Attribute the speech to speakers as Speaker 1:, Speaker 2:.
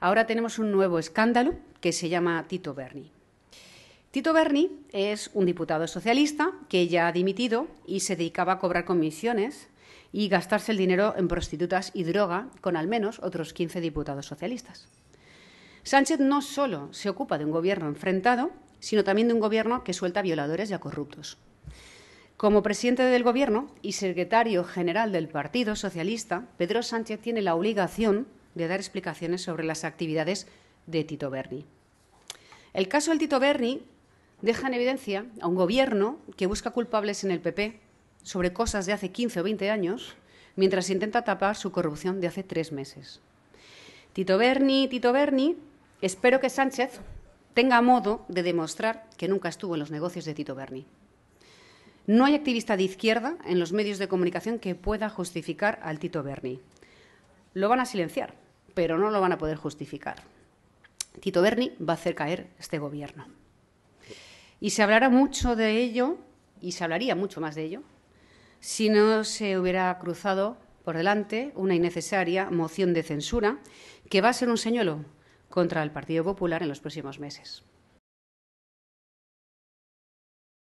Speaker 1: Ahora tenemos un nuevo escándalo que se llama Tito Berni. Tito Berni es un diputado socialista que ya ha dimitido y se dedicaba a cobrar comisiones y gastarse el dinero en prostitutas y droga con al menos otros 15 diputados socialistas. Sánchez no solo se ocupa de un gobierno enfrentado, sino también de un gobierno que suelta violadores y a corruptos. Como presidente del Gobierno y secretario general del Partido Socialista, Pedro Sánchez tiene la obligación de dar explicaciones sobre las actividades de Tito Berni. El caso del Tito Berni deja en evidencia a un gobierno que busca culpables en el PP sobre cosas de hace 15 o 20 años, mientras intenta tapar su corrupción de hace tres meses. Tito Berni, Tito Berni, espero que Sánchez tenga modo de demostrar que nunca estuvo en los negocios de Tito Berni. No hay activista de izquierda en los medios de comunicación que pueda justificar al Tito Berni. Lo van a silenciar, pero no lo van a poder justificar. Tito Berni va a hacer caer este gobierno. Y se hablará mucho de ello, y se hablaría mucho más de ello, si no se hubiera cruzado por delante una innecesaria moción de censura que va a ser un señuelo contra el Partido Popular en los próximos meses.